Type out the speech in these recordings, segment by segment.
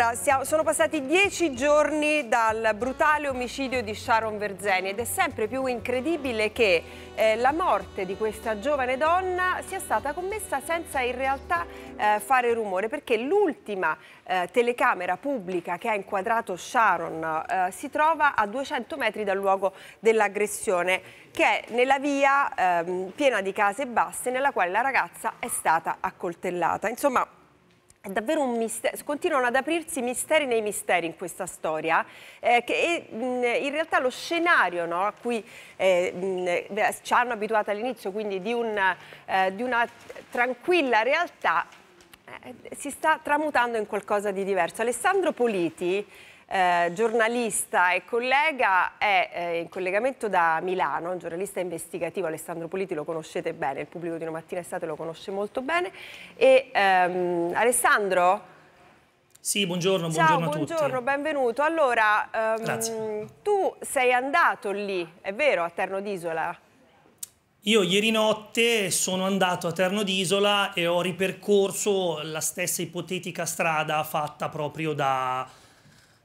Allora, siamo, sono passati dieci giorni dal brutale omicidio di Sharon Verzeni ed è sempre più incredibile che eh, la morte di questa giovane donna sia stata commessa senza in realtà eh, fare rumore, perché l'ultima eh, telecamera pubblica che ha inquadrato Sharon eh, si trova a 200 metri dal luogo dell'aggressione, che è nella via ehm, piena di case basse nella quale la ragazza è stata accoltellata. Insomma, è davvero un mistero, continuano ad aprirsi misteri nei misteri in questa storia, eh, che è, mh, in realtà lo scenario no, a cui eh, mh, ci hanno abituato all'inizio, quindi di, un, eh, di una tranquilla realtà, eh, si sta tramutando in qualcosa di diverso. Alessandro Politi eh, giornalista e collega, è eh, in collegamento da Milano, un giornalista investigativo, Alessandro Politi lo conoscete bene, il pubblico di una mattina estate lo conosce molto bene. E, ehm, Alessandro? Sì, buongiorno, buongiorno tutti. buongiorno, benvenuto. Allora, ehm, tu sei andato lì, è vero, a Terno d'Isola? Io ieri notte sono andato a Terno d'Isola e ho ripercorso la stessa ipotetica strada fatta proprio da,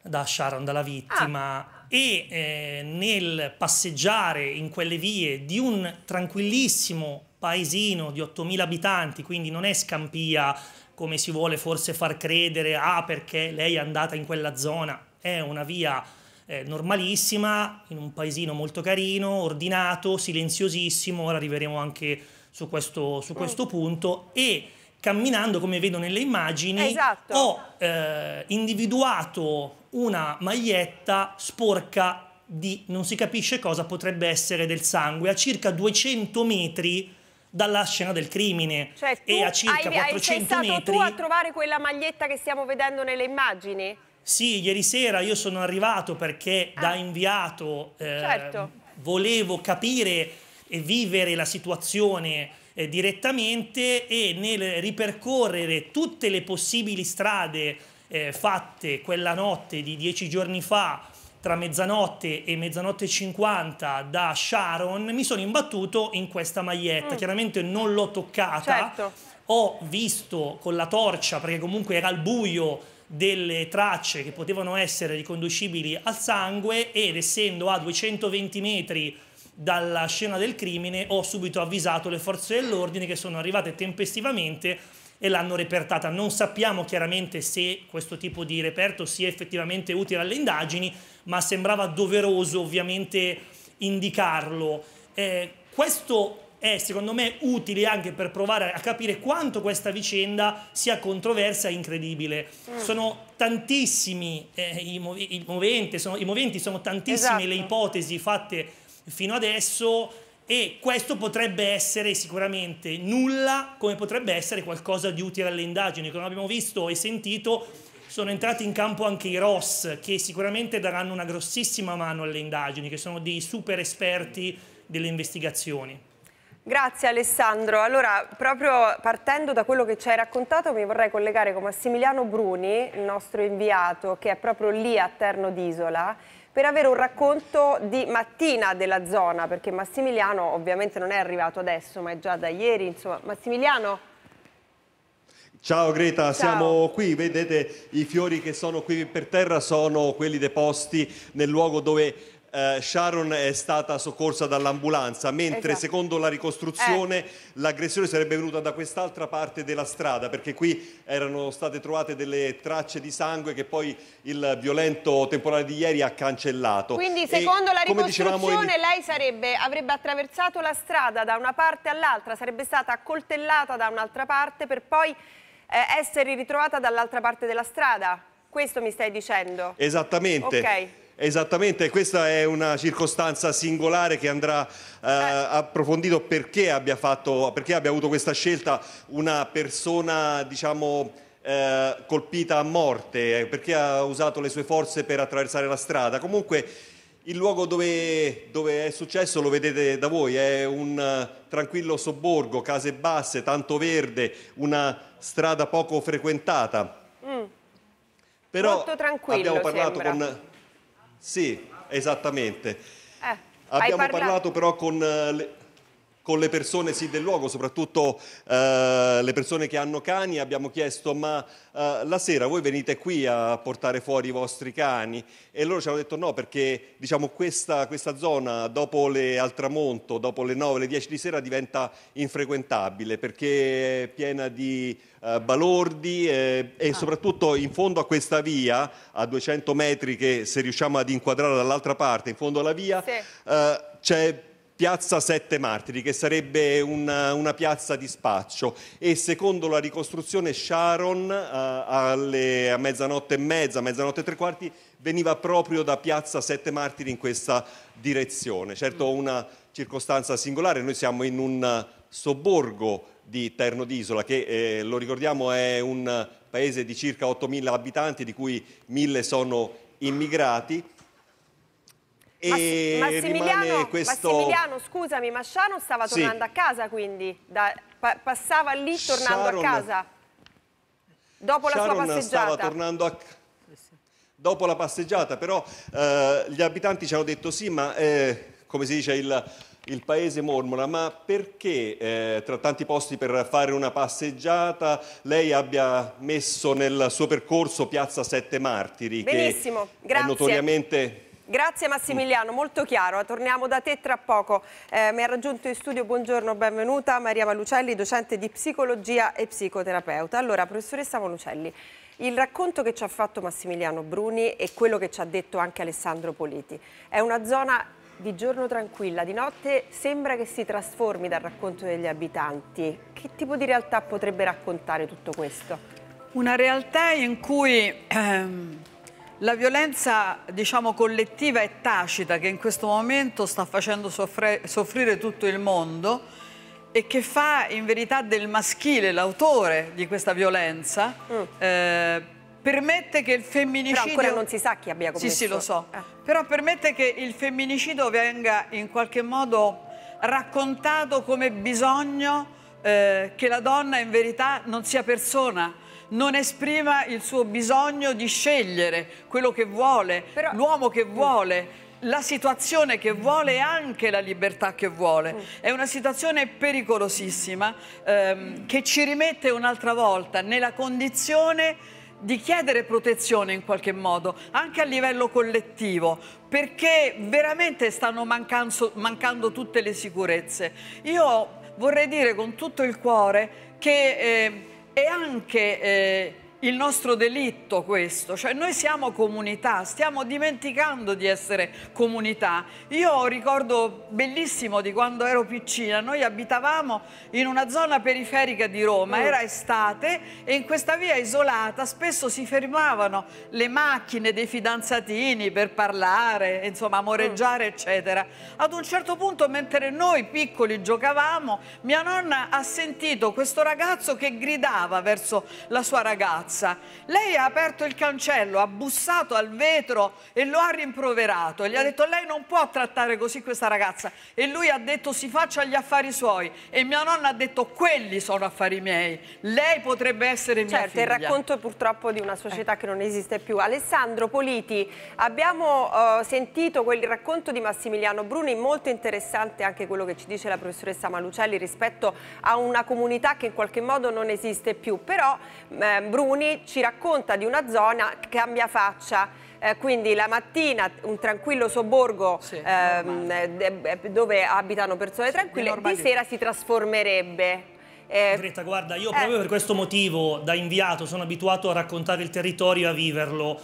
da Sharon, dalla vittima. Ah. E eh, nel passeggiare in quelle vie di un tranquillissimo paesino di 8.000 abitanti, quindi non è Scampia come si vuole forse far credere, ah perché lei è andata in quella zona, è una via eh, normalissima, in un paesino molto carino, ordinato, silenziosissimo, ora arriveremo anche su questo, su mm. questo punto e camminando, come vedo nelle immagini, esatto. ho eh, individuato una maglietta sporca di non si capisce cosa potrebbe essere del sangue a circa 200 metri dalla scena del crimine cioè, e a circa hai, 400 hai metri. tu a trovare quella maglietta che stiamo vedendo nelle immagini? Sì, ieri sera io sono arrivato perché ah. da inviato eh, certo. volevo capire e vivere la situazione eh, direttamente e nel ripercorrere tutte le possibili strade eh, fatte quella notte di dieci giorni fa tra mezzanotte e mezzanotte e 50 da Sharon mi sono imbattuto in questa maglietta. Mm. Chiaramente non l'ho toccata. Certo. Ho visto con la torcia, perché comunque era al buio, delle tracce che potevano essere riconducibili al sangue ed essendo a 220 metri dalla scena del crimine ho subito avvisato le forze dell'ordine che sono arrivate tempestivamente e l'hanno repertata. Non sappiamo chiaramente se questo tipo di reperto sia effettivamente utile alle indagini, ma sembrava doveroso ovviamente indicarlo. Eh, questo è secondo me utile anche per provare a capire quanto questa vicenda sia controversa e incredibile. Mm. Sono tantissimi eh, i, mov i, movente, sono, i, moventi, sono tantissime esatto. le ipotesi fatte fino adesso e questo potrebbe essere sicuramente nulla come potrebbe essere qualcosa di utile alle indagini. Come abbiamo visto e sentito sono entrati in campo anche i ROS che sicuramente daranno una grossissima mano alle indagini, che sono dei super esperti delle investigazioni. Grazie Alessandro. Allora, proprio partendo da quello che ci hai raccontato, mi vorrei collegare con Massimiliano Bruni, il nostro inviato, che è proprio lì a Terno d'Isola, per avere un racconto di mattina della zona, perché Massimiliano ovviamente non è arrivato adesso, ma è già da ieri. Insomma, Massimiliano, Ciao Greta, Ciao. siamo qui, vedete i fiori che sono qui per terra sono quelli deposti nel luogo dove eh, Sharon è stata soccorsa dall'ambulanza, mentre esatto. secondo la ricostruzione eh. l'aggressione sarebbe venuta da quest'altra parte della strada, perché qui erano state trovate delle tracce di sangue che poi il violento temporale di ieri ha cancellato. Quindi secondo e, la ricostruzione lei sarebbe, avrebbe attraversato la strada da una parte all'altra, sarebbe stata accoltellata da un'altra parte per poi eh, essere ritrovata dall'altra parte della strada? Questo mi stai dicendo? Esattamente. Ok. Esattamente, questa è una circostanza singolare che andrà eh, approfondito perché abbia, fatto, perché abbia avuto questa scelta una persona, diciamo, eh, colpita a morte, perché ha usato le sue forze per attraversare la strada. Comunque il luogo dove, dove, è successo lo vedete da voi, è un eh, tranquillo sobborgo, case basse, tanto verde, una strada poco frequentata. Mm. Però Molto tranquillo abbiamo parlato sembra. con sì, esattamente. Eh, Abbiamo parlato però con... Eh, le con le persone sì, del luogo, soprattutto eh, le persone che hanno cani, abbiamo chiesto ma eh, la sera voi venite qui a portare fuori i vostri cani e loro ci hanno detto no perché diciamo, questa, questa, zona dopo le, al tramonto, dopo le 9, le 10 di sera diventa infrequentabile perché è piena di eh, balordi eh, e ah. soprattutto in fondo a questa via, a 200 metri che se riusciamo ad inquadrare dall'altra parte, in fondo alla via, sì. Eh, c'è piazza Sette Martiri, che sarebbe una, una piazza di spaccio e secondo la ricostruzione Sharon uh, alle, a mezzanotte e mezza, mezzanotte e tre quarti, veniva proprio da piazza Sette Martiri in questa direzione. Certo mm. una circostanza singolare, noi siamo in un sobborgo di Terno d'Isola, che eh, lo ricordiamo è un paese di circa 8.000 abitanti, di cui 1.000 sono immigrati e Massimiliano, questo... Massimiliano, scusami, ma Sharon stava tornando sì. a casa quindi? Da, pa passava lì tornando Sharon... a casa? Dopo Sharon la sua passeggiata? stava tornando a dopo la passeggiata, però eh, gli abitanti ci hanno detto sì, ma eh, come si dice il, il, paese mormora, ma perché eh, tra tanti posti per fare una passeggiata lei abbia messo nel suo percorso Piazza Sette Martiri? Benissimo, che grazie. È notoriamente Grazie Massimiliano, molto chiaro. Torniamo da te tra poco. Eh, mi ha raggiunto in studio, buongiorno, benvenuta Maria Malucelli, docente di psicologia e psicoterapeuta. Allora, professoressa Malucelli, il racconto che ci ha fatto Massimiliano Bruni e quello che ci ha detto anche Alessandro Politi è una zona di giorno tranquilla, di notte sembra che si trasformi dal racconto degli abitanti. Che tipo di realtà potrebbe raccontare tutto questo? Una realtà in cui... Ehm la violenza diciamo, collettiva e tacita che in questo momento sta facendo soffrire tutto il mondo e che fa in verità del maschile l'autore di questa violenza mm. eh, permette che il femminicidio... Però non si sa chi abbia commesso. Sì, sì, lo so. Eh. Però permette che il femminicidio venga in qualche modo raccontato come bisogno eh, che la donna in verità non sia persona, non esprima il suo bisogno di scegliere quello che vuole, Però... l'uomo che mm. vuole la situazione che vuole e anche la libertà che vuole. Mm. È una situazione pericolosissima ehm, che ci rimette un'altra volta nella condizione di chiedere protezione in qualche modo, anche a livello collettivo, perché veramente stanno mancanzo, mancando tutte le sicurezze. Io vorrei dire con tutto il cuore che... Eh, e anche eh, il nostro delitto questo, cioè noi siamo comunità, stiamo dimenticando di essere comunità. Io ricordo bellissimo di quando ero piccina, noi abitavamo in una zona periferica di Roma, mm. era estate e in questa via isolata spesso si fermavano le macchine dei fidanzatini per parlare, insomma amoreggiare mm. eccetera. Ad un certo punto mentre noi piccoli giocavamo, mia nonna ha sentito questo ragazzo che gridava verso la sua ragazza ragazza. Lei ha aperto il cancello, ha bussato al vetro e lo ha rimproverato. Gli ha detto lei non può trattare così questa ragazza. E lui ha detto si faccia gli affari suoi. E mia nonna ha detto quelli sono affari miei. Lei potrebbe essere certo, mia figlia. Certo, il racconto purtroppo di una società eh. che non esiste più. Alessandro Politi, abbiamo uh, sentito quel racconto di Massimiliano Bruni, molto interessante anche quello che ci dice la professoressa Malucelli rispetto a una comunità che in qualche modo non esiste più. Però eh, Bruni giorni ci racconta di una zona che cambia faccia. Eh, quindi la mattina un tranquillo sobborgo sì, ehm, eh, eh, dove abitano persone tranquille, di sera si trasformerebbe. Eh, guarda, io proprio eh. per questo motivo da inviato sono abituato a raccontare il territorio e a viverlo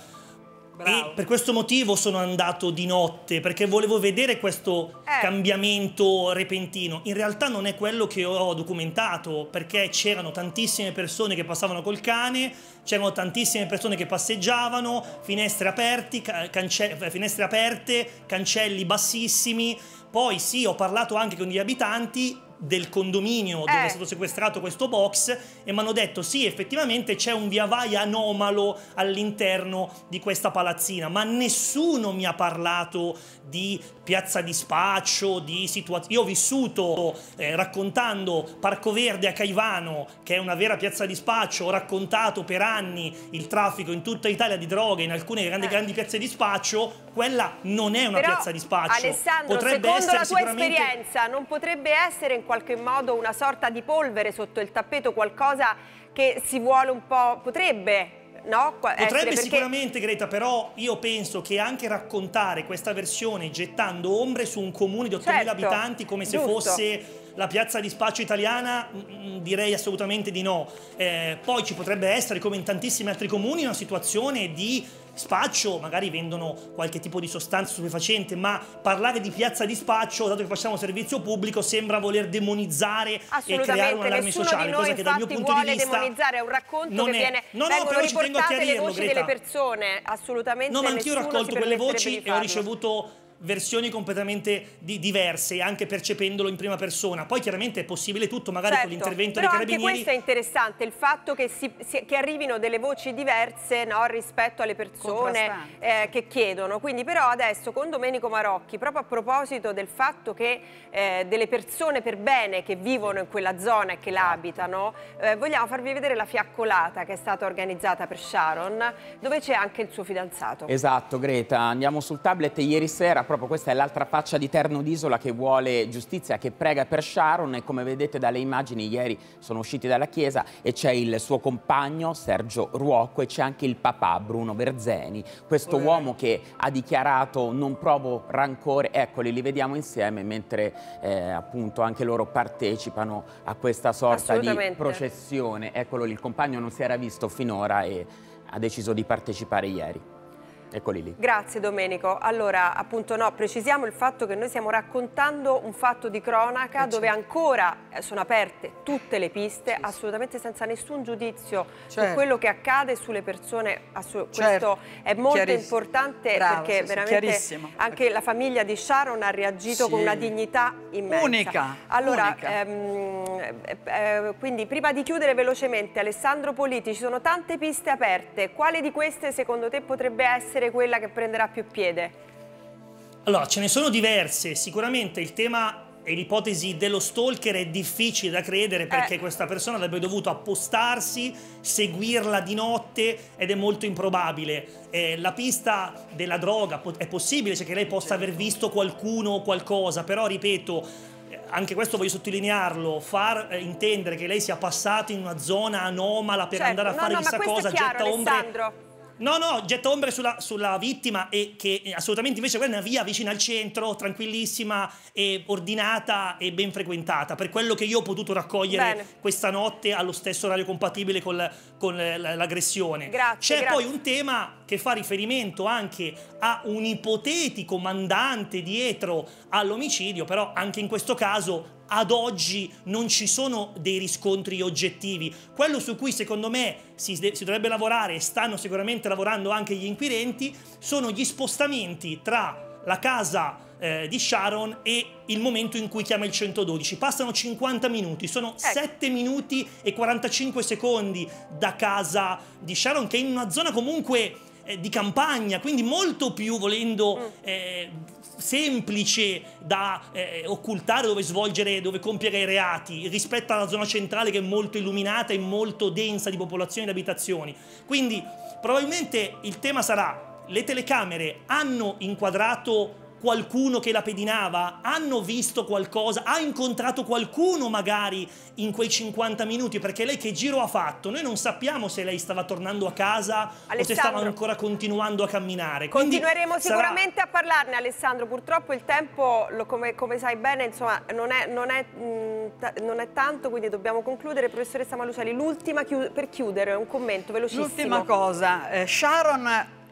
Bravo. E per questo motivo sono andato di notte, perché volevo vedere questo eh. cambiamento repentino. In realtà non è quello che ho documentato, perché c'erano tantissime persone che passavano col cane, c'erano tantissime persone che passeggiavano, finestre, aperti, cance eh, finestre aperte, cancelli bassissimi. Poi sì, ho parlato anche con gli abitanti del condominio dove eh. è stato sequestrato questo box e mi hanno detto sì effettivamente c'è un via vai anomalo all'interno di questa palazzina ma nessuno mi ha parlato di piazza di spaccio di situazione io ho vissuto eh, raccontando Parco Verde a Caivano che è una vera piazza di spaccio ho raccontato per anni il traffico in tutta Italia di droga in alcune grandi, eh. grandi piazze di spaccio quella non è una Però, piazza di spaccio Alessandro potrebbe secondo la tua sicuramente... esperienza non potrebbe essere in qualche modo una sorta di polvere sotto il tappeto, qualcosa che si vuole un po', potrebbe No, Potrebbe perché... sicuramente Greta, però io penso che anche raccontare questa versione gettando ombre su un comune di 8.000 certo, abitanti come se giusto. fosse la piazza di spaccio italiana? Direi assolutamente di no. Eh, poi ci potrebbe essere, come in tantissimi altri comuni, una situazione di spaccio, magari vendono qualche tipo di sostanza stupefacente, ma parlare di piazza di spaccio, dato che facciamo servizio pubblico, sembra voler demonizzare e creare un allarme sociale, cosa che dal mio punto di vista demonizzare, è un racconto non che è. viene No, no, però ci tengo a chiarirlo, le voci Greta. delle persone, assolutamente No, ma anch'io ho raccolto quelle voci e ho ricevuto versioni completamente di, diverse, anche percependolo in prima persona. Poi chiaramente è possibile tutto, magari certo, con l'intervento dei carabinieri. Però anche questo è interessante, il fatto che, si, si, che arrivino delle voci diverse no, rispetto alle persone eh, che chiedono. Quindi però adesso con Domenico Marocchi, proprio a proposito del fatto che eh, delle persone per bene che vivono in quella zona e che la esatto. abitano, eh, vogliamo farvi vedere la fiaccolata che è stata organizzata per Sharon, dove c'è anche il suo fidanzato. Esatto Greta, andiamo sul tablet ieri sera proprio questa è l'altra faccia di Terno d'Isola che vuole giustizia, che prega per Sharon e come vedete dalle immagini ieri sono usciti dalla chiesa e c'è il suo compagno Sergio Ruocco e c'è anche il papà Bruno Verzeni, questo eh. uomo che ha dichiarato non provo rancore, eccoli li vediamo insieme mentre eh, appunto anche loro partecipano a questa sorta di processione, eccolo lì il compagno non si era visto finora e ha deciso di partecipare ieri. Eccoli lì. Grazie Domenico. Allora, appunto no, precisiamo il fatto che noi stiamo raccontando un fatto di cronaca eh, dove certo. ancora eh, sono aperte tutte le piste, sì, assolutamente senza nessun giudizio certo. su quello che accade sulle persone. Certo. Questo è molto importante Bravo, perché sì, veramente sì, anche la famiglia di Sharon ha reagito con una dignità immensa. Unica. Allora, Unica. Ehm, eh, eh quindi prima di chiudere velocemente, Alessandro Politi, ci sono tante piste aperte. Quale di queste secondo te potrebbe essere essere quella che prenderà più piede? Allora, ce ne sono diverse. Sicuramente il tema e l'ipotesi dello stalker è difficile da credere eh. perché eh. questa persona avrebbe dovuto appostarsi, seguirla di notte ed è molto improbabile. Eh, la pista della droga è possibile, cioè che lei possa aver visto qualcuno o qualcosa, però ripeto, eh, anche questo voglio sottolinearlo, far eh, intendere che lei sia passata in una zona anomala per certo, andare a no, fare no, chissà cosa, chiaro, getta ombre No, no, getta ombre sulla, sulla vittima e che assolutamente invece quella è una via vicina al centro, tranquillissima e ordinata e ben frequentata. Per quello che io ho potuto raccogliere Bene. questa notte allo stesso orario compatibile col, con eh, l'aggressione. Grazie. C'è poi un tema che fa riferimento anche a un ipotetico mandante dietro all'omicidio, però anche in questo caso ad oggi non ci sono dei riscontri oggettivi. Quello su cui secondo me si, si dovrebbe lavorare e stanno sicuramente lavorando anche gli inquirenti sono gli spostamenti tra la casa eh, di Sharon e il momento in cui chiama il 112. Passano 50 minuti, sono ecco. 7 minuti e 45 secondi da casa di Sharon che è in una zona comunque eh, di campagna, quindi molto più volendo mm. eh, semplice da eh, occultare dove svolgere, dove compiere i reati, rispetto alla zona centrale che è molto illuminata e molto densa di popolazioni e abitazioni. Quindi probabilmente il tema sarà le telecamere hanno inquadrato qualcuno che la pedinava? Hanno visto qualcosa? Ha incontrato qualcuno magari in quei 50 minuti? Perché lei che giro ha fatto? Noi non sappiamo se lei stava tornando a casa Alessandro, o se stava ancora continuando a camminare. Quindi continueremo sarà... sicuramente a parlarne Alessandro, purtroppo il tempo, come, come sai bene, insomma, non, è, non, è, mh, mm, non, è, tanto, quindi dobbiamo concludere. Professoressa Malucelli, l'ultima chi per chiudere, un commento velocissimo. L'ultima cosa, eh, Sharon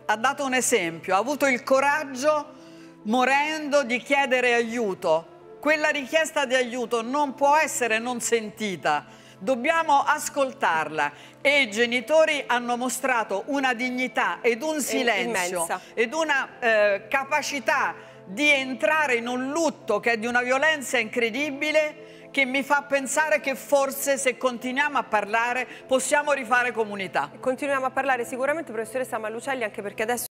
ha dato un esempio, ha avuto il coraggio morendo di chiedere aiuto. Quella richiesta di aiuto non può essere non sentita, dobbiamo ascoltarla e i genitori hanno mostrato una dignità ed un silenzio ed una eh, capacità di entrare in un lutto che è di una violenza incredibile che mi fa pensare che forse se continuiamo a parlare possiamo rifare comunità. Continuiamo a parlare sicuramente professoressa Malucelli anche perché adesso